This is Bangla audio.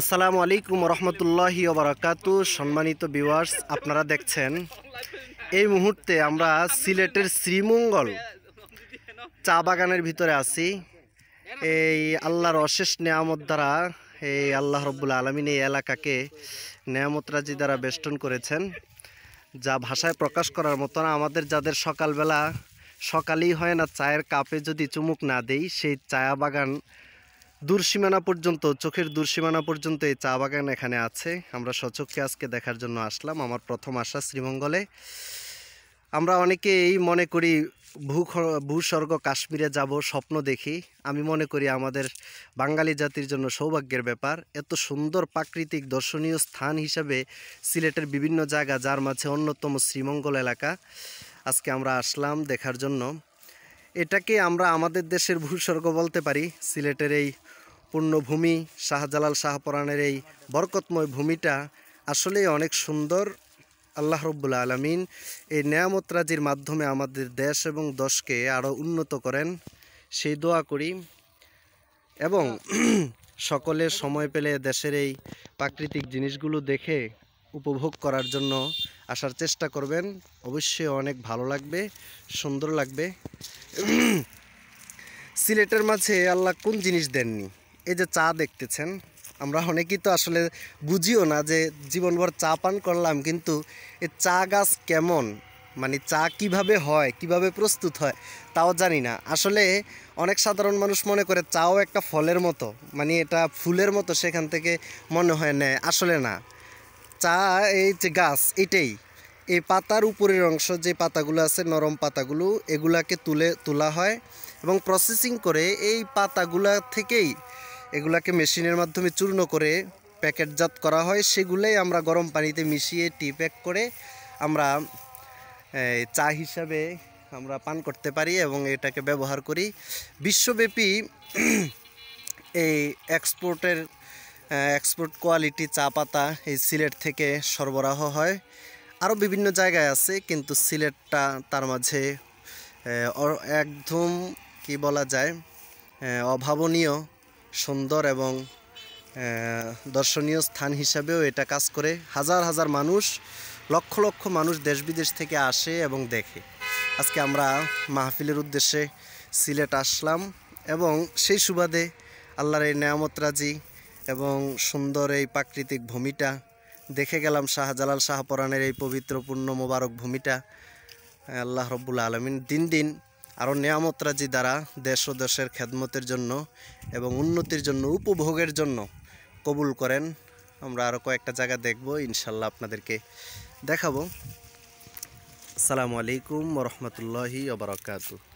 আসসালামু আলাইকুম রহমতুল্লাহি ওবরাকাতু সম্মানিত ভিউয়ার্স আপনারা দেখছেন এই মুহূর্তে আমরা সিলেটের শ্রীমঙ্গল চা বাগানের ভিতরে আছি এই আল্লাহর অশেষ নেয়ামত দ্বারা এই আল্লাহ রব্বুল আলমিন এই এলাকাকে নেয়ামতরাজি দ্বারা বেষ্টন করেছেন যা ভাষায় প্রকাশ করার মতো না আমাদের যাদের সকালবেলা সকালেই হয় না চায়ের কাপে যদি চুমুক না দেই সেই চায়া বাগান দূরসীমানা পর্যন্ত চোখের দূরসীমানা পর্যন্ত এই চা বাগান এখানে আছে আমরা সচক্ষে আজকে দেখার জন্য আসলাম আমার প্রথম আসা শ্রীমঙ্গলে আমরা অনেকে এই মনে করি ভূ ভূস্বর্গ কাশ্মীরে যাব স্বপ্ন দেখি আমি মনে করি আমাদের বাঙালি জাতির জন্য সৌভাগ্যের ব্যাপার এত সুন্দর প্রাকৃতিক দর্শনীয় স্থান হিসাবে সিলেটের বিভিন্ন জায়গা যার মাঝে অন্যতম শ্রীমঙ্গল এলাকা আজকে আমরা আসলাম দেখার জন্য এটাকে আমরা আমাদের দেশের ভূস্বর্গ বলতে পারি সিলেটের এই পূর্ণভূমি শাহজালাল শাহপরাণের এই বরকতময় ভূমিটা আসলেই অনেক সুন্দর আল্লাহ রব্বুল্লা আলমিন এই রাজির মাধ্যমে আমাদের দেশ এবং দশকে আরও উন্নত করেন সেই দোয়া করি এবং সকলে সময় পেলে দেশের এই প্রাকৃতিক জিনিসগুলো দেখে উপভোগ করার জন্য আসার চেষ্টা করবেন অবশ্যই অনেক ভালো লাগবে সুন্দর লাগবে সিলেটের মাঝে আল্লাহ কোন জিনিস দেননি এই যে চা দেখতেছেন আমরা অনেকেই তো আসলে বুঝিও না যে জীবনভর চা পান করলাম কিন্তু এই চা গাছ কেমন মানে চা কিভাবে হয় কিভাবে প্রস্তুত হয় তাও জানি না আসলে অনেক সাধারণ মানুষ মনে করে চাও একটা ফলের মতো মানে এটা ফুলের মতো সেখান থেকে মনে হয় নেয় আসলে না চা এই যে গাছ এটাই এই পাতার উপরের অংশ যে পাতাগুলো আছে নরম পাতাগুলো এগুলাকে তুলে তোলা হয় এবং প্রসেসিং করে এই পাতাগুলা থেকেই এগুলাকে মেশিনের মাধ্যমে চূর্ণ করে প্যাকেটজাত করা হয় সেগুলোই আমরা গরম পানিতে মিশিয়ে টি প্যাক করে আমরা চা হিসাবে আমরা পান করতে পারি এবং এটাকে ব্যবহার করি বিশ্বব্যাপী এই এক্সপোর্টের এক্সপোর্ট কোয়ালিটি চা পাতা এই সিলেট থেকে সরবরাহ হয় আরও বিভিন্ন জায়গায় আছে কিন্তু সিলেটটা তার মাঝে একদম কি বলা যায় অভাবনীয় সুন্দর এবং দর্শনীয় স্থান হিসাবেও এটা কাজ করে হাজার হাজার মানুষ লক্ষ লক্ষ মানুষ দেশ বিদেশ থেকে আসে এবং দেখে আজকে আমরা মাহফিলের উদ্দেশ্যে সিলেট আসলাম এবং সেই সুবাদে আল্লাহর এই নেয়ামতরাজি এবং সুন্দর এই প্রাকৃতিক ভূমিটা দেখে গেলাম শাহজালাল শাহপরাণের এই পবিত্রপূর্ণ মোবারক ভূমিটা আল্লাহ রব্বুল আলমিন দিন দিন আরও নেয়ামতরাজি দ্বারা দেশ ও দেশের খেদমতের জন্য এবং উন্নতির জন্য উপভোগের জন্য কবুল করেন আমরা আরও কয়েকটা জায়গা দেখব ইনশাল্লাহ আপনাদেরকে দেখাবো আসসালামু আলাইকুম রহমতুল্লাহি ওবরাকাতু